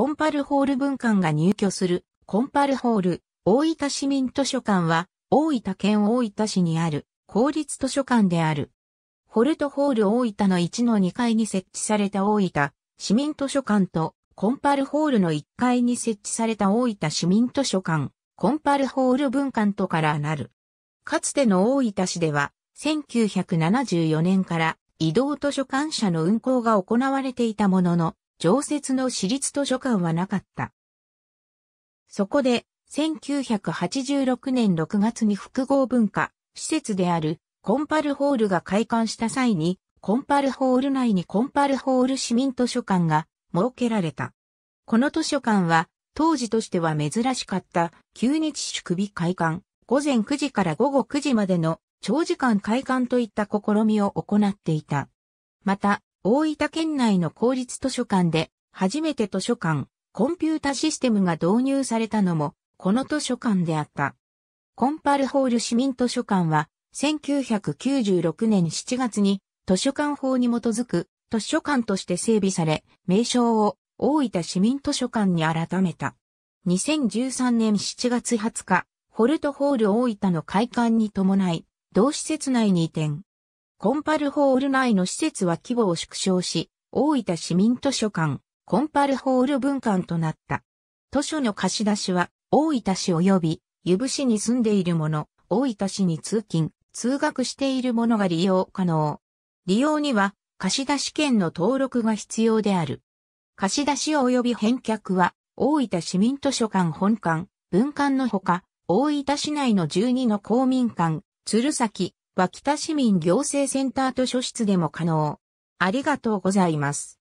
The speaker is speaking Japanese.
コンパルホール文館が入居するコンパルホール大分市民図書館は大分県大分市にある公立図書館である。ホルトホール大分の1の2階に設置された大分市民図書館とコンパルホールの1階に設置された大分市民図書館、コンパルホール文館とからなる。かつての大分市では1974年から移動図書館社の運行が行われていたものの、常設の私立図書館はなかった。そこで、1986年6月に複合文化施設であるコンパルホールが開館した際に、コンパルホール内にコンパルホール市民図書館が設けられた。この図書館は、当時としては珍しかった、休日宿日開館、午前9時から午後9時までの長時間開館といった試みを行っていた。また、大分県内の公立図書館で初めて図書館、コンピュータシステムが導入されたのも、この図書館であった。コンパルホール市民図書館は、1996年7月に図書館法に基づく図書館として整備され、名称を大分市民図書館に改めた。2013年7月20日、ホルトホール大分の開館に伴い、同施設内に移転。コンパルホール内の施設は規模を縮小し、大分市民図書館、コンパルホール文館となった。図書の貸し出しは、大分市及び、湯布市に住んでいる者、大分市に通勤、通学している者が利用可能。利用には、貸し出し券の登録が必要である。貸し出し及び返却は、大分市民図書館本館、文館のほか、大分市内の12の公民館、鶴崎、脇田市民行政センター図書室でも可能。ありがとうございます。